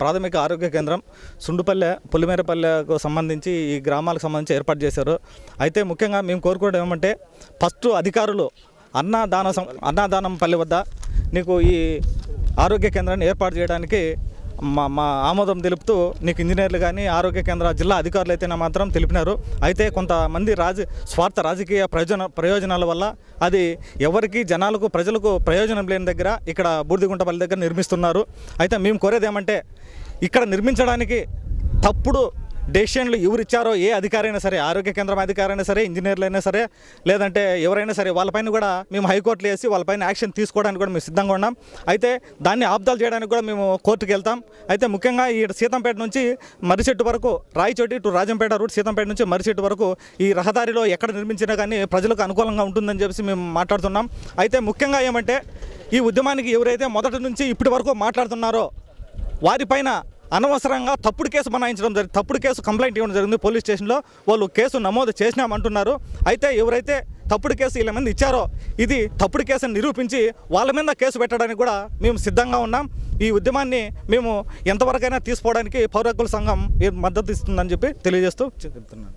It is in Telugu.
ప్రాథమిక ఆరోగ్య కేంద్రం సుండుపల్లె పులిమేరపల్లెకు సంబంధించి ఈ గ్రామాలకు సంబంధించి ఏర్పాటు చేశారు అయితే ముఖ్యంగా మేము కోరుకోవడం ఏమంటే ఫస్ట్ అధికారులు అన్నదాన అన్నదానం పల్లె వద్ద నీకు ఈ ఆరోగ్య కేంద్రాన్ని ఏర్పాటు చేయడానికి మా మా ఆమోదం తెలుపుతూ నీకు ఇంజనీర్లు కానీ ఆరోగ్య కేంద్ర జిల్లా అధికారులు అయితే మాత్రం తెలిపినారు అయితే కొంతమంది రాజ స్వార్థ రాజకీయ ప్రయోజన ప్రయోజనాల వల్ల అది ఎవరికి జనాలకు ప్రజలకు ప్రయోజనం లేని దగ్గర ఇక్కడ బూర్దిగుంటపల్లి దగ్గర నిర్మిస్తున్నారు అయితే మేము కోరేది ఏమంటే ఇక్కడ నిర్మించడానికి తప్పుడు డెసిషన్లు ఎవరిచ్చారో ఏ అధికారైనా సరే ఆరోగ్య కేంద్రం అధికారైనా సరే ఇంజనీర్లు అయినా సరే లేదంటే ఎవరైనా సరే వాళ్ళపైన కూడా మేము హైకోర్టులు వేసి వాళ్ళపైన యాక్షన్ తీసుకోవడానికి కూడా మేము సిద్ధంగా ఉన్నాం అయితే దాన్ని ఆబ్దాలు చేయడానికి కూడా మేము కోర్టుకు వెళ్తాం అయితే ముఖ్యంగా ఈ సీతంపేట నుంచి మరిచెట్టు వరకు రాయచోటి టు రాజంపేట రూట్ సీతంపేట నుంచి మరిచెట్టు వరకు ఈ రహదారిలో ఎక్కడ నిర్మించినా కానీ ప్రజలకు అనుకూలంగా ఉంటుందని చెప్పేసి మేము మాట్లాడుతున్నాం అయితే ముఖ్యంగా ఏమంటే ఈ ఉద్యమానికి ఎవరైతే మొదటి నుంచి ఇప్పటి వరకు మాట్లాడుతున్నారో వారిపైన అనవసరంగా తప్పుడు కేసు బనాయించడం జరిగింది తప్పుడు కేసు కంప్లైంట్ ఇవ్వడం జరిగింది పోలీస్ స్టేషన్లో వాళ్ళు కేసు నమోదు చేసినామంటున్నారు అయితే ఎవరైతే తప్పుడు కేసు వీళ్ళ మీద ఇచ్చారో ఇది తప్పుడు కేసుని నిరూపించి వాళ్ళ మీద కేసు పెట్టడానికి కూడా మేము సిద్ధంగా ఉన్నాం ఈ ఉద్యమాన్ని మేము ఎంతవరకైనా తీసుకోవడానికి పౌరకుల సంఘం మద్దతు ఇస్తుందని చెప్పి తెలియజేస్తూ చెప్తున్నాను